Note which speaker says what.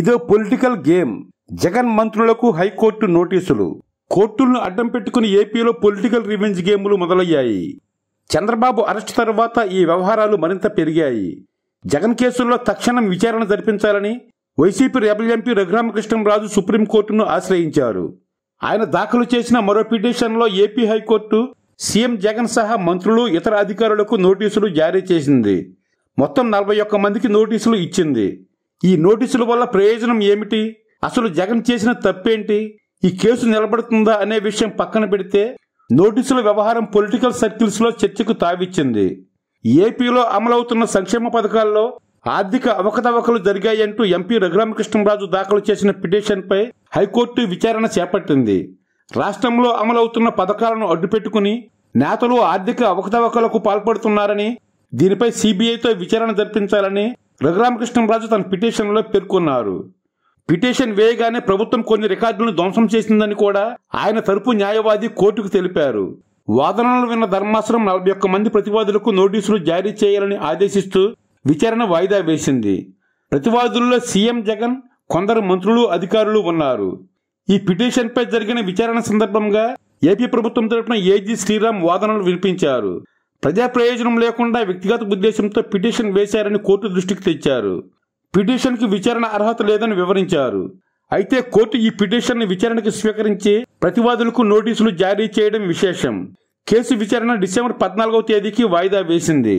Speaker 1: ఇదో political game Jagan మంత్రులకు high court నోటీసులు కోర్టులను అడ్డం పెట్టుకుని ఏపీలో పొలిటికల్ రివెంజ్ గేములు మొదలయ్యాయి చంద్రబాబు అరెస్ట్ తర్వాత ఈ వ్యవహారాలు మరింత పెరిగాయి జగన్ కేసుల్లో తక్షణం విచారణ జరిపించాలని వైసీపీ రెబల్ ఎంపీ రఘురామకృష్ణరాజు సుప్రీంకోర్టును ఆశ్రయించారు ఆయన దాఖలు చేసిన మరో పిటిషన్లో ఏపీ హైకోర్టు సీఎం జగన్ సహా మంత్రులు ఇతర అధికారులకు నోటీసులు జారీ చేసింది మొత్తం నలభై ఒక్క మందికి నోటీసులు ఇచ్చింది ఈ నోటీసుల వల్ల ప్రయోజనం ఏమిటి అసలు జగన్ చేసిన తప్పేంటి ఈ కేసు నిలబడుతుందా అనే విషయం పక్కన పెడితే నోటీసుల వ్యవహారం పొలిటికల్ సర్కిల్స్ లో చర్చకు తావిచ్చింది ఏపీలో అమలవుతున్న సంక్షేమ పథకాల్లో ఆర్థిక అవకతవకలు జరిగాయంటూ ఎంపీ రఘురామకృష్ణరాజు దాఖలు చేసిన పిటిషన్పై హైకోర్టు విచారణ చేపట్టింది రాష్ట్రంలో అమలవుతున్న పథకాలను అడ్డుపెట్టుకుని నేతలు ఆర్థిక అవకతవకలకు పాల్పడుతున్నారని దీనిపై సిబిఐతో విచారణ జరిపించాలని రఘురామకృష్ణరాజు తన పిటిషన్లో పేర్కొన్నారు పిటిషన్ వేయగానే ప్రభుత్వం కొన్ని రికార్డులను ధ్వంసం చేసిందని కూడా ఆయన తరపు న్యాయవాది కోర్టుకు తెలిపారు వాదనలు విన్న ధర్మాసరం నలభై ఒక్క మంది ప్రతివాదులకు నోటీసులు జారీ చేయాలని ఆదేశిస్తూ విచారణ వాయిదా వేసింది ప్రతివాదుల్లో సీఎం జగన్ కొందరు మంత్రులు అధికారులు ఉన్నారు ఈ పిటిషన్పై జరిగిన విచారణ సందర్భంగా ఏపీ ప్రభుత్వం తరపున ఏజీ శ్రీరామ్ వాదనలు వినిపించారు ప్రజా ప్రయోజనం లేకుండా వ్యక్తిగత ఉద్దేశంతో పిటిషన్ వేశారని కోర్టు దృష్టికి తెచ్చారు పిటిషన్కి విచారణ అర్హత లేదని వివరించారు అయితే కోర్టు ఈ పిటిషన్ విచారణకు స్వీకరించి ప్రతివాదులకు నోటీసులు జారీ చేయడం విశేషం కేసు విచారణ డిసెంబర్ పద్నాలుగవ తేదీకి వాయిదా వేసింది